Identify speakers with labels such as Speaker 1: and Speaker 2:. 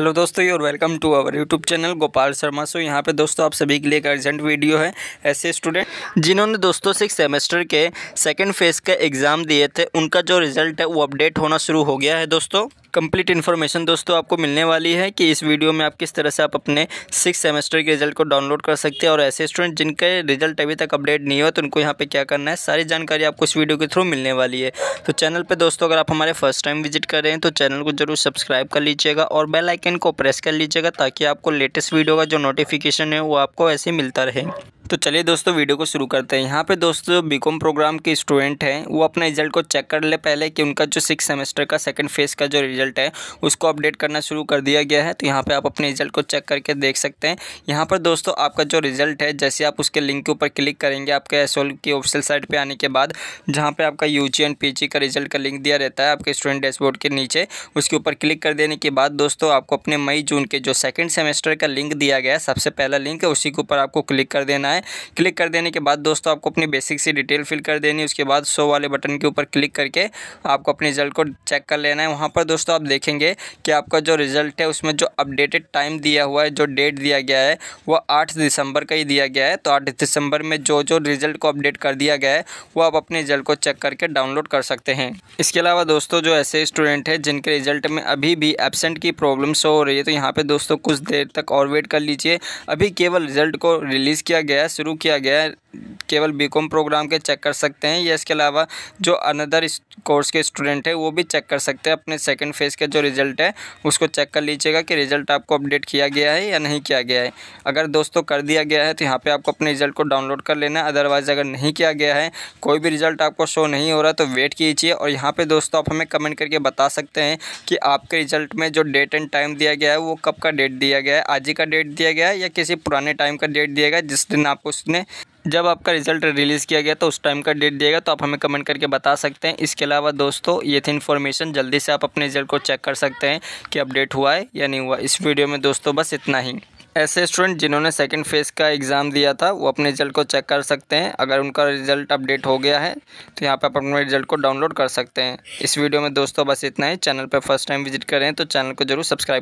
Speaker 1: hello दोस्तों you're welcome to our YouTube channel Gopal Sharma so यहाँ पे दोस्तों आप सभी के लिए एक अर्जेंट वीडियो है ऐसे स्टूडेंट जिन्होंने दोस्तों सिक्स सेमेस्टर के सेकंड फेज़ का एग्ज़ाम दिए थे उनका जो रिज़ल्ट है वो अपडेट होना शुरू हो गया है दोस्तों कंप्लीट इन्फॉर्मेशन दोस्तों आपको मिलने वाली है कि इस वीडियो में आप किस तरह से आप अपने सिक्स सेमेस्टर के रिजल्ट को डाउनलोड कर सकते हैं और ऐसे स्टूडेंट जिनके रिजल्ट अभी तक अपडेट नहीं हुआ तो उनको यहाँ पे क्या करना है सारी जानकारी आपको इस वीडियो के थ्रू मिलने वाली है तो चैनल पर दोस्तों अगर आप हमारे फर्स्ट टाइम विजिट कर रहे हैं तो चैनल को जरूर सब्सक्राइब कर लीजिएगा और बेलाइकन को प्रेस कर लीजिएगा ताकि आपको लेटेस्ट वीडियो का जो नोटिफिकेशन है वो आपको ऐसे मिलता रहे तो चलिए दोस्तों वीडियो को शुरू करते हैं यहाँ पे दोस्तों बीकॉम प्रोग्राम के स्टूडेंट हैं वो अपना रिजल्ट को चेक कर ले पहले कि उनका जो सिक्स सेमेस्टर का सेकंड फेज का जो रिजल्ट है उसको अपडेट करना शुरू कर दिया गया है तो यहाँ पे आप अपने रिजल्ट को चेक करके देख सकते हैं यहाँ पर दोस्तों आपका जो रिजल्ट है जैसे आप उसके लिंक के ऊपर क्लिक करेंगे आपके एस की ऑफिशियल साइट पर आने के बाद जहाँ पर आपका यू एंड पी का रिजल्ट का लिंक दिया रहता है आपके स्टूडेंट डैशबोर्ड के नीचे उसके ऊपर क्लिक कर देने के बाद दोस्तों आपको अपने मई जून के जो सेकेंड सेमेस्टर का लिंक दिया गया है सबसे पहला लिंक है उसी के ऊपर आपको क्लिक कर देना है है क्लिक कर देने के बाद दोस्तों आपको अपनी बेसिक सी डिटेल फिल कर देनी उसके बाद शो वाले बटन के ऊपर क्लिक करके आपको अपने रिजल्ट को चेक कर लेना है वहाँ पर दोस्तों आप देखेंगे कि आपका जो रिज़ल्ट है उसमें जो अपडेटेड टाइम दिया हुआ है जो डेट दिया गया है वो आठ दिसंबर का ही दिया गया है तो आठ दिसंबर में जो जो रिज़ल्ट को अपडेट कर दिया गया है वो आप अपने रिज़ल्ट को चेक करके डाउनलोड कर सकते हैं इसके अलावा दोस्तों जो ऐसे स्टूडेंट हैं जिनके रिज़ल्ट में अभी भी एबसेंट की प्रॉब्लम शो हो रही है तो यहाँ पर दोस्तों कुछ देर तक और वेट कर लीजिए अभी केवल रिज़ल्ट को रिलीज़ किया गया है शुरू किया गया केवल बी प्रोग्राम के चेक कर सकते हैं या इसके अलावा जो अनदर कोर्स के स्टूडेंट हैं वो भी चेक कर सकते हैं अपने सेकेंड फेज़ के जो रिज़ल्ट है उसको चेक कर लीजिएगा कि रिज़ल्ट आपको अपडेट किया गया है या नहीं किया गया है अगर दोस्तों कर दिया गया है तो यहाँ पर आपको अपने रिज़ल्ट को डाउनलोड कर लेना अदरवाइज़ अगर नहीं किया गया है कोई भी रिज़ल्ट आपको शो नहीं हो रहा तो वेट कीजिए और यहाँ पर दोस्तों आप हमें कमेंट करके बता सकते हैं कि आपके रिज़ल्ट में जो डेट एंड टाइम दिया गया है वो कब का डेट दिया गया है आज ही का डेट दिया गया है या किसी पुराने टाइम का डेट दिया गया जिस दिन आपको उसने जब आपका रिजल्ट रिलीज़ किया गया तो उस टाइम का डेट दिएगा तो आप हमें कमेंट करके बता सकते हैं इसके अलावा दोस्तों ये थी इन्फॉर्मेशन जल्दी से आप अपने रिजल्ट को चेक कर सकते हैं कि अपडेट हुआ है या नहीं हुआ इस वीडियो में दोस्तों बस इतना ही ऐसे स्टूडेंट जिन्होंने सेकंड फेज़ का एग्ज़ाम दिया था वो अपने रिजल्ट को चेक कर सकते हैं अगर उनका रिजल्ट अपडेट हो गया है तो यहाँ पर आप अपने रिजल्ट को डाउनलोड कर सकते हैं इस वीडियो में दोस्तों बस इतना ही चैनल पर फर्स्ट टाइम विजिट करें तो चैनल को जरूर सब्सक्राइब